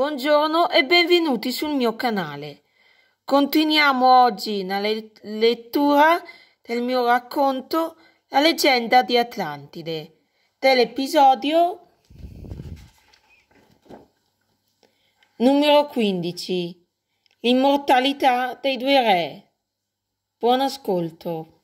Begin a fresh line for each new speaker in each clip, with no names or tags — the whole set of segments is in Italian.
Buongiorno e benvenuti sul mio canale. Continuiamo oggi la lettura del mio racconto La leggenda di Atlantide, dell'episodio numero 15, L'immortalità dei due re. Buon ascolto.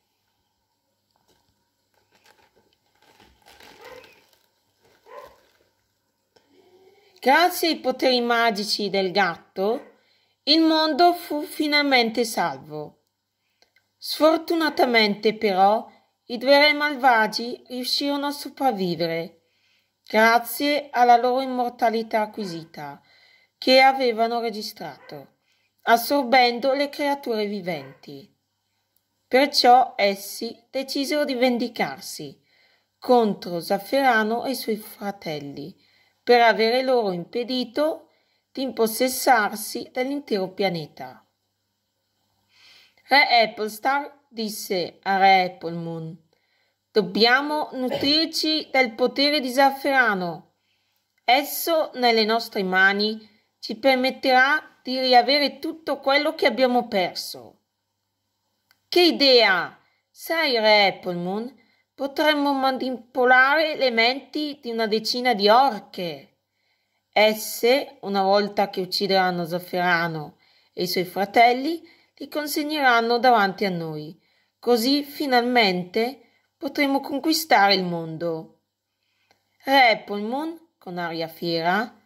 Grazie ai poteri magici del gatto, il mondo fu finalmente salvo. Sfortunatamente però i due re malvagi riuscirono a sopravvivere grazie alla loro immortalità acquisita che avevano registrato, assorbendo le creature viventi. Perciò essi decisero di vendicarsi contro Zafferano e i suoi fratelli per avere loro impedito di impossessarsi dell'intero pianeta. Re Apple Star disse a Re Apple Moon: Dobbiamo nutrirci del potere di Zafferano. Esso nelle nostre mani ci permetterà di riavere tutto quello che abbiamo perso. Che idea! Sai, Re Apple Moon, potremmo manipolare le menti di una decina di orche. Esse, una volta che uccideranno Zafferano e i suoi fratelli, li consegneranno davanti a noi. Così finalmente potremo conquistare il mondo. Re Polmon, con aria fiera,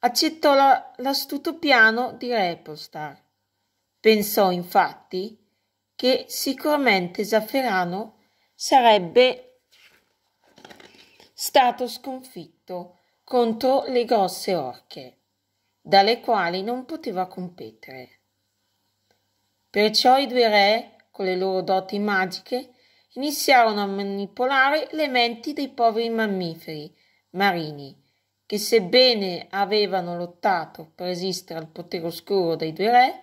accettò la, l'astuto piano di Re Repostar. Pensò infatti che sicuramente Zafferano sarebbe stato sconfitto contro le grosse orche, dalle quali non poteva competere. Perciò i due re, con le loro doti magiche, iniziarono a manipolare le menti dei poveri mammiferi marini, che sebbene avevano lottato per resistere al potere oscuro dei due re,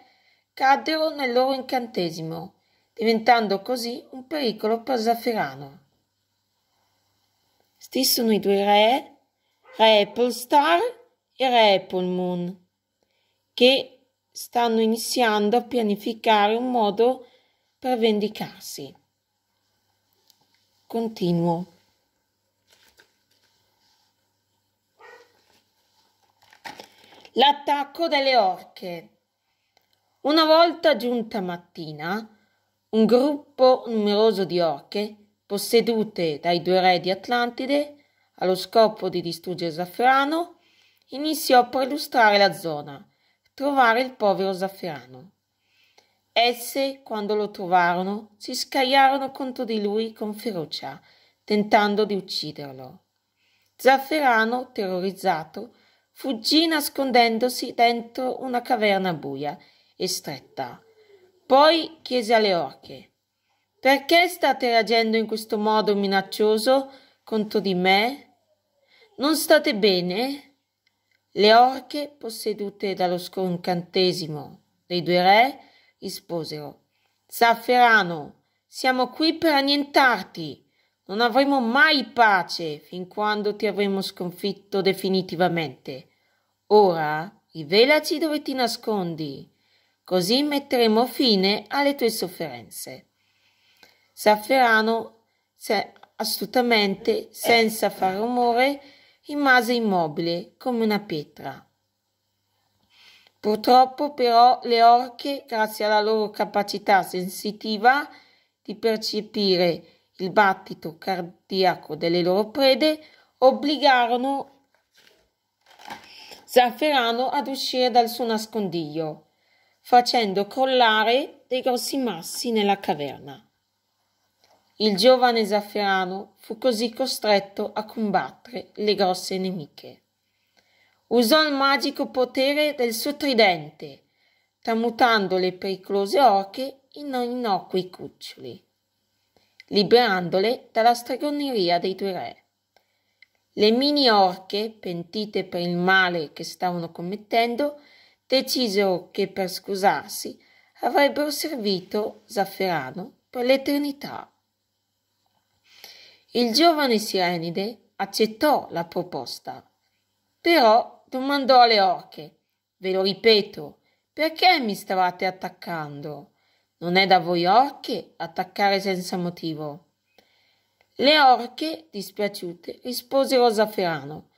caddero nel loro incantesimo diventando così un pericolo per Zafferano. Stissono i due re, Re Apple Star e Re Apple Moon, che stanno iniziando a pianificare un modo per vendicarsi. Continuo. L'attacco delle orche. Una volta giunta mattina, un gruppo numeroso di orche, possedute dai due re di Atlantide, allo scopo di distruggere Zafferano, iniziò per illustrare la zona, trovare il povero Zafferano. Esse, quando lo trovarono, si scagliarono contro di lui con ferocia, tentando di ucciderlo. Zafferano, terrorizzato, fuggì nascondendosi dentro una caverna buia e stretta, poi chiese alle orche: Perché state agendo in questo modo minaccioso contro di me? Non state bene? Le orche, possedute dallo sconcantesimo dei due re, risposero: Zafferano, siamo qui per annientarti. Non avremo mai pace fin quando ti avremo sconfitto definitivamente. Ora rivelaci dove ti nascondi. Così metteremo fine alle tue sofferenze. Safferano, se, astutamente, senza far rumore, rimase immobile come una pietra. Purtroppo però le orche, grazie alla loro capacità sensitiva di percepire il battito cardiaco delle loro prede, obbligarono Zafferano ad uscire dal suo nascondiglio facendo crollare dei grossi massi nella caverna. Il giovane Zafferano fu così costretto a combattere le grosse nemiche. Usò il magico potere del suo tridente, tramutando le pericolose orche in innocui cuccioli, liberandole dalla stregoneria dei due re. Le mini orche, pentite per il male che stavano commettendo, decisero che per scusarsi avrebbero servito Zafferano per l'eternità. Il giovane Sirenide accettò la proposta, però domandò alle orche, ve lo ripeto, perché mi stavate attaccando? Non è da voi orche attaccare senza motivo. Le orche, dispiaciute, risposero a Zafferano,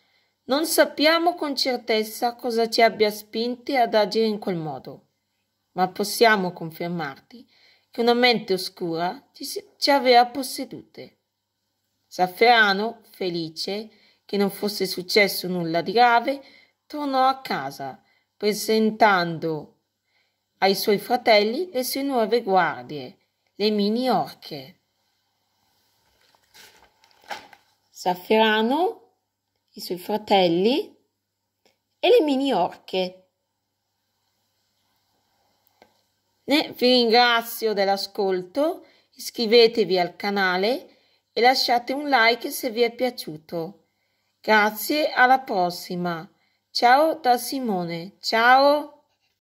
non sappiamo con certezza cosa ci abbia spinti ad agire in quel modo, ma possiamo confermarti che una mente oscura ci, ci aveva possedute. Safferano, felice che non fosse successo nulla di grave, tornò a casa presentando ai suoi fratelli le sue nuove guardie, le mini orche. Safferano i suoi fratelli e le mini orche. Ne vi ringrazio dell'ascolto, iscrivetevi al canale e lasciate un like se vi è piaciuto. Grazie, alla prossima. Ciao da Simone. Ciao.